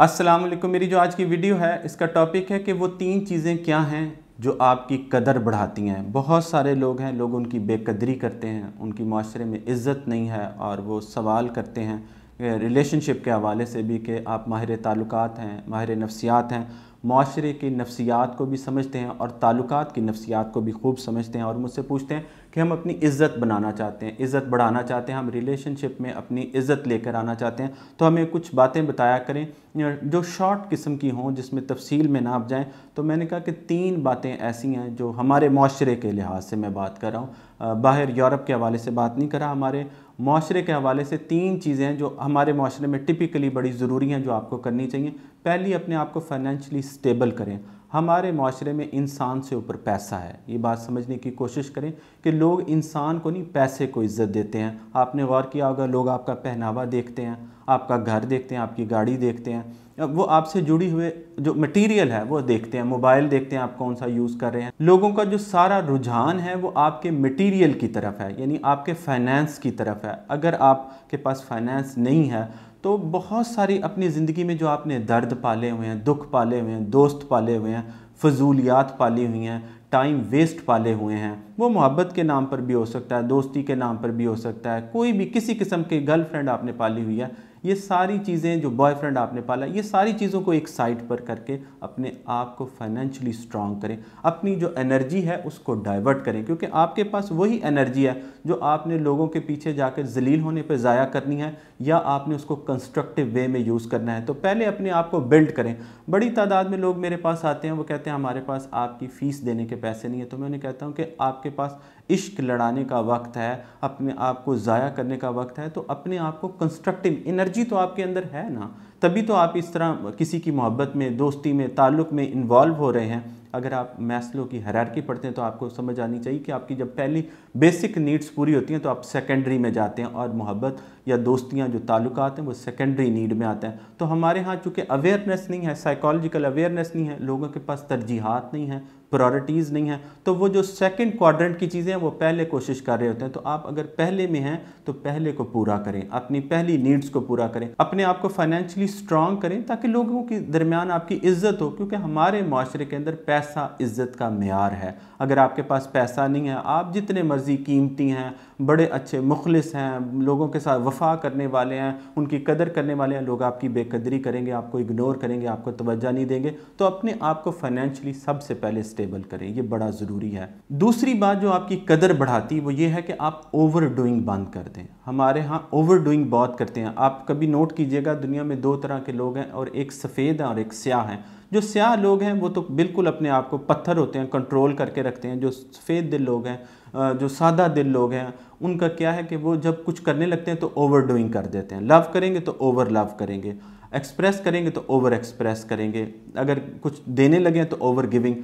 अस्सलाम वालेकुम मेरी जो आज की वीडियो है इसका टॉपिक है कि वो तीन चीज़ें क्या हैं जो आपकी कदर बढ़ाती हैं बहुत सारे लोग हैं लोग उनकी बेकदरी करते हैं उनकी माशरे में इज़्ज़त नहीं है और वो सवाल करते हैं रिलेशनशिप के हवाले से भी कि आप माहिर ताल्लुकात हैं माहिर नफसियात हैं माशरे की नफसियात को भी समझते हैं और ताल्लुकात की नफसियात को भी खूब समझते हैं और मुझसे पूछते हैं कि हम अपनी इज़्ज़त बनाना चाहते हैं इज़्ज़त बढ़ाना चाहते हैं हम रिलेशनशिप में अपनी इज़्ज़त लेकर आना चाहते हैं तो हमें कुछ बातें बताया करें जो शॉर्ट किस्म की हों जिसमें तफसील में नाप जाएँ तो मैंने कहा कि तीन बातें ऐसी हैं जो हमारे माशरे के लिहाज से मैं बात कर रहा हूँ बाहर यूरोप के हवाले से बात नहीं करा हमारे माशरे के हवाले से तीन चीज़ें हैं जो हमारे माशरे में टिपिकली बड़ी ज़रूरी हैं जो आपको करनी चाहिए पहली अपने आप को फाइनेंशली स्टेबल करें हमारे माशरे में इंसान से ऊपर पैसा है ये बात समझने की कोशिश करें कि लोग इंसान को नहीं पैसे को इज्जत देते हैं आपने गौर किया होगा लोग आपका पहनावा देखते हैं आपका घर देखते हैं आपकी गाड़ी देखते हैं वो आपसे जुड़ी हुए जो मटेरियल है वो देखते हैं मोबाइल देखते हैं आप कौन सा यूज़ कर रहे हैं लोगों का जो सारा रुझान है वो आपके मटेरियल की तरफ है यानी आपके फाइनेंस की तरफ है अगर आपके पास फाइनेंस नहीं है तो बहुत सारी अपनी ज़िंदगी में जो आपने दर्द पाले हुए हैं दुख पाले हुए हैं दोस्त पाले हुए हैं फजूलियात पाली हुई हैं टाइम वेस्ट पाले हुए हैं वो मोहब्बत के नाम पर भी हो सकता है दोस्ती के नाम पर भी हो सकता है कोई भी किसी किस्म गर्ल गर्लफ्रेंड आपने पाली हुई है ये सारी चीज़ें जो बॉयफ्रेंड आपने पाला ये सारी चीज़ों को एक साइड पर करके अपने आप को फाइनेंशली स्ट्रांग करें अपनी जो एनर्जी है उसको डाइवर्ट करें क्योंकि आपके पास वही एनर्जी है जो आपने लोगों के पीछे जाकर जलील होने पर ज़ाया करनी है या आपने उसको कंस्ट्रक्टिव वे में यूज़ करना है तो पहले अपने आप को बिल्ड करें बड़ी तादाद में लोग मेरे पास आते हैं वो कहते हैं हमारे पास आपकी फ़ीस देने के पैसे नहीं है तो मैं उन्हें कहता हूँ कि आपके पास इश्क लड़ाने का वक्त है अपने आप को ज़ाया करने का वक्त है तो अपने आप को कंस्ट्रक्टिव एनर्जी तो आपके अंदर है ना तभी तो आप इस तरह किसी की मोहब्बत में दोस्ती में ताल्लुक में इन्वॉल्व हो रहे हैं अगर आप मैसलों की हरारकी पढ़ते हैं तो आपको समझ आनी चाहिए कि आपकी जब पहली बेसिक नीड्स पूरी होती हैं तो आप सेकेंडरी में जाते हैं और मोहब्बत या दोस्तियाँ जो ताल्लुक हैं वो सेकेंडरी नीड में आते हैं तो हमारे यहाँ चूँकि अवेयरनेस नहीं है साइकोलॉजिकल अवेयरनेस नहीं है लोगों के पास तरजीहत नहीं है प्रायोरिटीज़ नहीं हैं तो वो जो सेकंड क्वाड्रेंट की चीज़ें हैं वो पहले कोशिश कर रहे होते हैं तो आप अगर पहले में हैं तो पहले को पूरा करें अपनी पहली नीड्स को पूरा करें अपने आप को फाइनेंशियली स्ट्रांग करें ताकि लोगों के दरमियान आपकी इज्जत हो क्योंकि हमारे माशरे के अंदर पैसा इज्जत का मैार है अगर आपके पास पैसा नहीं है आप जितने मर्जी कीमती हैं बड़े अच्छे मुखलिस हैं लोगों के साथ वफा करने वाले हैं उनकी कदर करने वाले हैं लोग आपकी बेकदरी करेंगे आपको इग्नोर करेंगे आपको तोज्जा नहीं देंगे तो अपने आप को फाइनेंशली सबसे पहले स्टेबल करें ये बड़ा ज़रूरी है दूसरी बात जो आपकी कदर बढ़ाती वो ये है कि आप ओवर डूइंग बंद कर दें हमारे यहाँ ओवर डूइंग बहुत करते हैं आप कभी नोट कीजिएगा दुनिया में दो तरह के लोग हैं और एक सफ़ेद हैं और एक स्याह हैं जो स्याह लोग हैं वो तो बिल्कुल अपने आप को पत्थर होते हैं कंट्रोल करके रखते हैं जो सफ़ेद दिल लोग हैं जो सादा दिल लोग हैं उनका क्या है कि वो जब कुछ करने लगते हैं तो ओवर डूइंग कर देते हैं लव करेंगे तो ओवर लव करेंगे एक्सप्रेस करेंगे तो ओवर एक्सप्रेस करेंगे अगर कुछ देने लगे तो ओवर गिविंग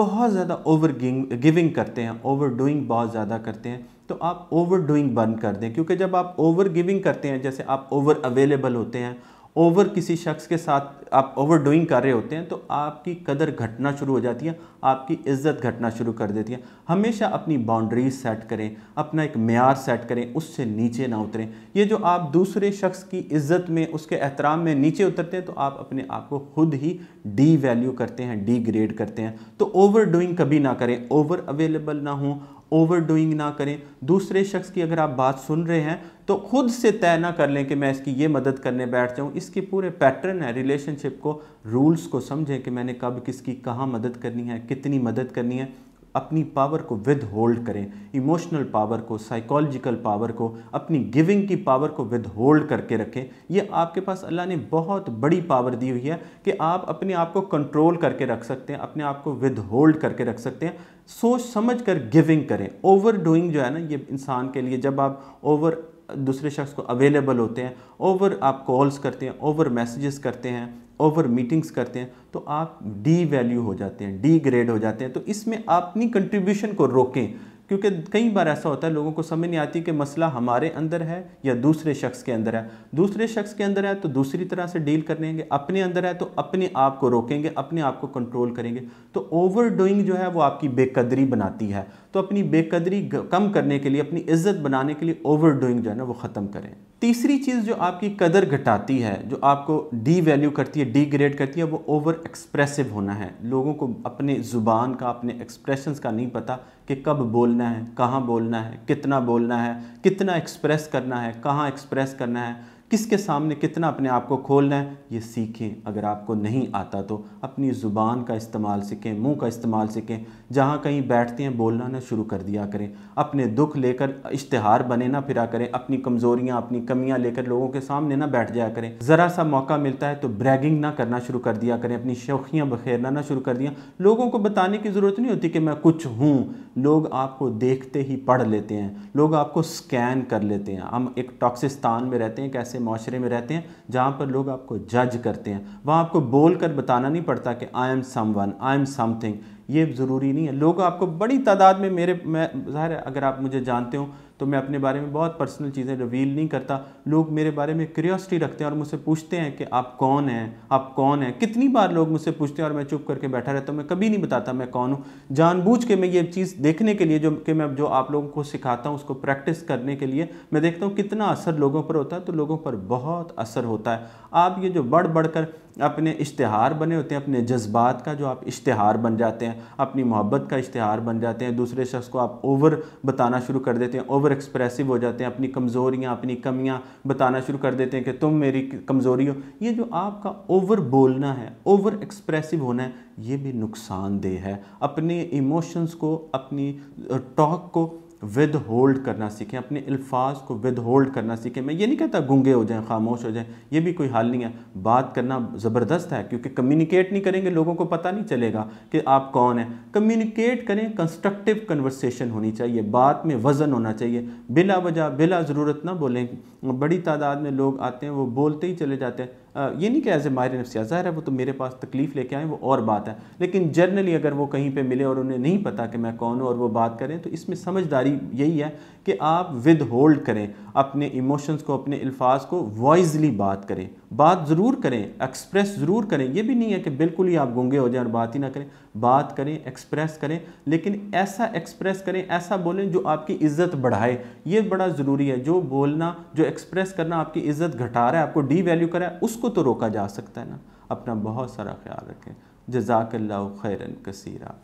बहुत ज़्यादा ओवर गिविंग करते हैं ओवर डूइंग बहुत ज़्यादा करते हैं तो आप ओवर डूइंग बंद कर दें क्योंकि जब आप ओवर गिविंग करते हैं जैसे आप ओवर अवेलेबल होते हैं ओवर किसी शख्स के साथ आप ओवर डूइंग कर रहे होते हैं तो आपकी कदर घटना शुरू हो जाती है आपकी इज्जत घटना शुरू कर देती है हमेशा अपनी बाउंड्रीज सेट करें अपना एक मैार सेट करें उससे नीचे ना उतरें ये जो आप दूसरे शख्स की इज्जत में उसके एहतराम में नीचे उतरते हैं तो आप अपने आप को खुद ही डी वैल्यू करते हैं डी ग्रेड करते हैं तो ओवर डूइंग कभी ना करें ओवर अवेलेबल ना हों ओवरडूइंग ना करें दूसरे शख्स की अगर आप बात सुन रहे हैं तो खुद से तय ना कर लें कि मैं इसकी ये मदद करने बैठ जाऊँ इसके पूरे पैटर्न है रिलेशनशिप को रूल्स को समझें कि मैंने कब किसकी कहाँ मदद करनी है कितनी मदद करनी है अपनी पावर को विद होल्ड करें इमोशनल पावर को साइकोलॉजिकल पावर को अपनी गिविंग की पावर को विद होल्ड करके रखें ये आपके पास अल्लाह ने बहुत बड़ी पावर दी हुई है कि आप अपने आप को कंट्रोल करके रख सकते हैं अपने आप को विद होल्ड करके रख सकते हैं सोच समझ कर गिविंग करें ओवर डूइंग जो है ना ये इंसान के लिए जब आप ओवर दूसरे शख्स को अवेलेबल होते हैं ओवर आप कॉल्स करते हैं ओवर मैसेजेस करते हैं ओवर मीटिंग्स करते हैं तो आप डी वैल्यू हो जाते हैं डी ग्रेड हो जाते हैं तो इसमें आप अपनी कंट्रीब्यूशन को रोकें क्योंकि कई बार ऐसा होता है लोगों को समझ नहीं आती कि मसला हमारे अंदर है या दूसरे शख्स के अंदर है दूसरे शख्स के अंदर है तो दूसरी तरह से डील करेंगे अपने अंदर है तो अपने आप को रोकेंगे अपने आप को कंट्रोल करेंगे तो ओवर डूइंग जो है वो आपकी बेकदरी बनाती है तो अपनी बेकदरी कम करने के लिए अपनी इज्जत बनाने के लिए ओवर डूइंग जो है ना वो ख़त्म करें तीसरी चीज़ जो आपकी कदर घटाती है जो आपको डी वैल्यू करती है डी ग्रेड करती है वो ओवर एक्सप्रेसिव होना है लोगों को अपने ज़ुबान का अपने एक्सप्रेशंस का नहीं पता कि कब बोलना है कहाँ बोलना है कितना बोलना है कितना एक्सप्रेस करना है कहाँ एक्सप्रेस करना है किसके सामने कितना अपने आप को खोलना है ये सीखें अगर आपको नहीं आता तो अपनी ज़ुबान का इस्तेमाल सीखें मुंह का इस्तेमाल सीखें जहाँ कहीं बैठते हैं बोलना ना शुरू कर दिया करें अपने दुख लेकर इश्तहार बने ना फिरा करें अपनी कमज़ोरियाँ अपनी कमियाँ लेकर लोगों के सामने ना बैठ जाया करें ज़रा सा मौका मिलता है तो ब्रैगिंग ना करना शुरू कर दिया करें अपनी शौखियाँ बखेरना ना शुरू कर दिया लोगों को बताने की ज़रूरत नहीं होती कि मैं कुछ हूँ लोग आपको देखते ही पढ़ लेते हैं लोग आपको स्कैन कर लेते हैं हम एक टॉक्सिस्तान में रहते हैं कैसे माशरे में रहते हैं जहाँ पर लोग आपको जज करते हैं वहाँ आपको बोल कर बताना नहीं पड़ता कि I am someone I am something ये ज़रूरी नहीं है लोग आपको बड़ी तादाद में मेरे मैं ज़ाहिर है अगर आप मुझे जानते हो तो मैं अपने बारे में बहुत पर्सनल चीज़ें रिवील नहीं करता लोग मेरे बारे में क्यूरियोसिटी रखते हैं और मुझसे पूछते हैं कि आप कौन हैं आप कौन हैं कितनी बार लोग मुझसे पूछते हैं और मैं चुप करके बैठा रहता हूँ मैं कभी नहीं बताता मैं कौन हूँ जानबूझ के मैं ये चीज़ देखने के लिए जो कि मैं जो आप लोगों को सिखाता हूँ उसको प्रैक्टिस करने के लिए मैं देखता हूँ कितना असर लोगों पर होता है तो लोगों पर बहुत असर होता है आप ये जो बढ़ बढ़ कर अपने इश्तहार बने होते हैं अपने जज्बात का जो आप इश्तहार बन जाते हैं हैं अपनी मोहब्बत का इश्तहार बन जाते हैं दूसरे शख्स को आप ओवर बताना शुरू कर देते हैं ओवर एक्सप्रेसिव हो जाते हैं अपनी कमज़ोरियाँ अपनी कमियाँ बताना शुरू कर देते हैं कि तुम मेरी कमज़ोरी हो ये जो आपका ओवर बोलना है ओवर एक्सप्रेसिव होना है ये भी नुकसानदेह है अपने इमोशंस को अपनी टॉक को विद होल्ड करना सीखें अपने अल्फाज को विद होल्ड करना सीखें मैं ये नहीं कहता गूंगे हो जाएं खामोश हो जाएं ये भी कोई हाल नहीं है बात करना ज़बरदस्त है क्योंकि कम्युनिकेट नहीं करेंगे लोगों को पता नहीं चलेगा कि आप कौन हैं कम्युनिकेट करें कंस्ट्रक्टिव कन्वर्सेशन होनी चाहिए बात में वज़न होना चाहिए बिला वजह बिला ज़रूरत ना बोलें बड़ी तादाद में लोग आते हैं वो बोलते ही चले जाते हैं ये नहीं कि एज ए माहिर नफसिया ज़ाहिर है वो तो मेरे पास तकलीफ़ लेके आए वो और बात है लेकिन जनरली अगर वो कहीं पे मिले और उन्हें नहीं पता कि मैं कौन हूँ और वो बात करें तो इसमें समझदारी यही है कि आप विद होल्ड करें अपने इमोशंस को अपने अल्फाज को वॉइसली बात करें बात ज़रूर करें एक्सप्रेस ज़रूर करें ये भी नहीं है कि बिल्कुल ही आप गूंगे हो जाएँ और बात ही ना करें बात करें एक्सप्रेस करें लेकिन ऐसा एक्सप्रेस करें ऐसा बोलें जो आपकी इज़्ज़त बढ़ाए ये बड़ा ज़रूरी है जो बोलना जो एक्सप्रेस करना आपकी इज़्ज़त घटा रहा है आपको डी वैल्यू करा है उसको उसको तो रोका जा सकता है ना अपना बहुत सारा ख्याल रखें जजाकल्ला खैरन कसीरा